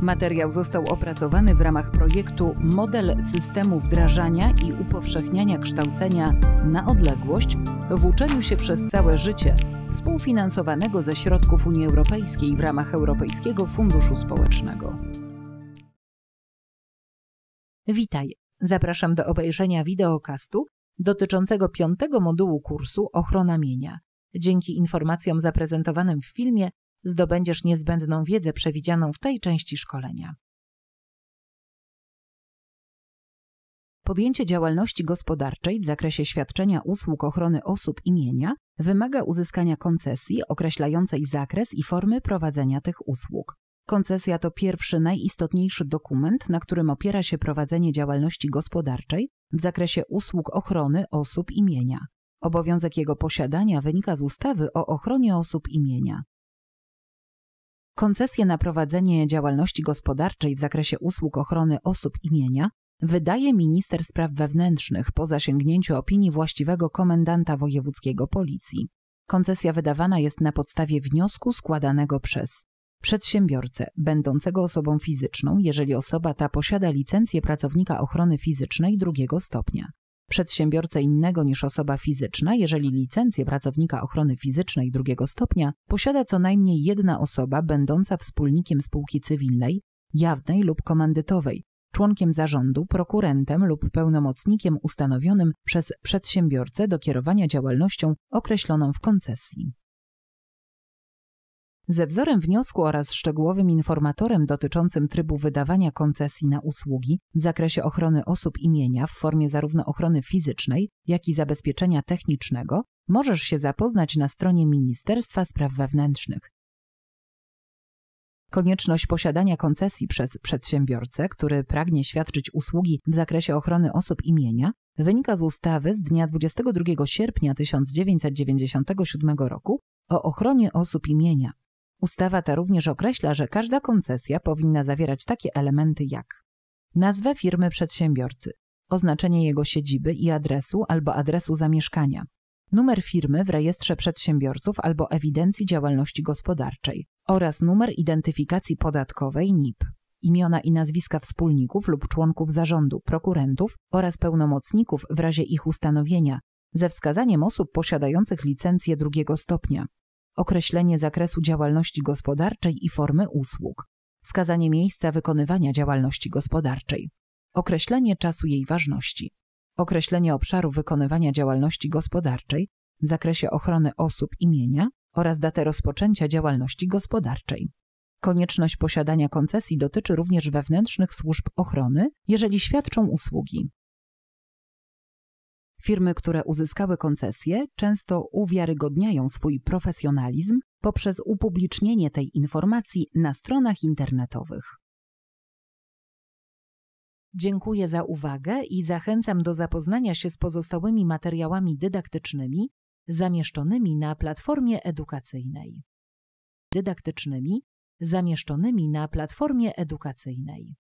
Materiał został opracowany w ramach projektu Model systemu wdrażania i upowszechniania kształcenia na odległość w uczeniu się przez całe życie, współfinansowanego ze środków Unii Europejskiej w ramach Europejskiego Funduszu Społecznego. Witaj. Zapraszam do obejrzenia wideokastu dotyczącego piątego modułu kursu Ochrona mienia. Dzięki informacjom zaprezentowanym w filmie zdobędziesz niezbędną wiedzę przewidzianą w tej części szkolenia. Podjęcie działalności gospodarczej w zakresie świadczenia usług ochrony osób i mienia wymaga uzyskania koncesji określającej zakres i formy prowadzenia tych usług. Koncesja to pierwszy najistotniejszy dokument, na którym opiera się prowadzenie działalności gospodarczej w zakresie usług ochrony osób i mienia. Obowiązek jego posiadania wynika z ustawy o ochronie osób i mienia koncesję na prowadzenie działalności gospodarczej w zakresie usług ochrony osób i mienia wydaje minister spraw wewnętrznych po zasięgnięciu opinii właściwego komendanta wojewódzkiego policji. Koncesja wydawana jest na podstawie wniosku składanego przez przedsiębiorcę będącego osobą fizyczną, jeżeli osoba ta posiada licencję pracownika ochrony fizycznej drugiego stopnia, Przedsiębiorca innego niż osoba fizyczna, jeżeli licencję pracownika ochrony fizycznej drugiego stopnia posiada co najmniej jedna osoba będąca wspólnikiem spółki cywilnej, jawnej lub komandytowej, członkiem zarządu, prokurentem lub pełnomocnikiem ustanowionym przez przedsiębiorcę do kierowania działalnością określoną w koncesji. Ze wzorem wniosku oraz szczegółowym informatorem dotyczącym trybu wydawania koncesji na usługi w zakresie ochrony osób i mienia w formie zarówno ochrony fizycznej, jak i zabezpieczenia technicznego możesz się zapoznać na stronie Ministerstwa Spraw Wewnętrznych. Konieczność posiadania koncesji przez przedsiębiorcę, który pragnie świadczyć usługi w zakresie ochrony osób i mienia, wynika z ustawy z dnia 22 sierpnia 1997 roku o ochronie osób i mienia, Ustawa ta również określa, że każda koncesja powinna zawierać takie elementy jak nazwę firmy przedsiębiorcy, oznaczenie jego siedziby i adresu albo adresu zamieszkania, numer firmy w rejestrze przedsiębiorców albo ewidencji działalności gospodarczej oraz numer identyfikacji podatkowej NIP, imiona i nazwiska wspólników lub członków zarządu, prokurentów oraz pełnomocników w razie ich ustanowienia, ze wskazaniem osób posiadających licencję drugiego stopnia, określenie zakresu działalności gospodarczej i formy usług, wskazanie miejsca wykonywania działalności gospodarczej, określenie czasu jej ważności, określenie obszaru wykonywania działalności gospodarczej w zakresie ochrony osób i mienia oraz datę rozpoczęcia działalności gospodarczej. Konieczność posiadania koncesji dotyczy również wewnętrznych służb ochrony, jeżeli świadczą usługi. Firmy, które uzyskały koncesję, często uwiarygodniają swój profesjonalizm poprzez upublicznienie tej informacji na stronach internetowych. Dziękuję za uwagę i zachęcam do zapoznania się z pozostałymi materiałami dydaktycznymi zamieszczonymi na platformie edukacyjnej. Dydaktycznymi zamieszczonymi na platformie edukacyjnej.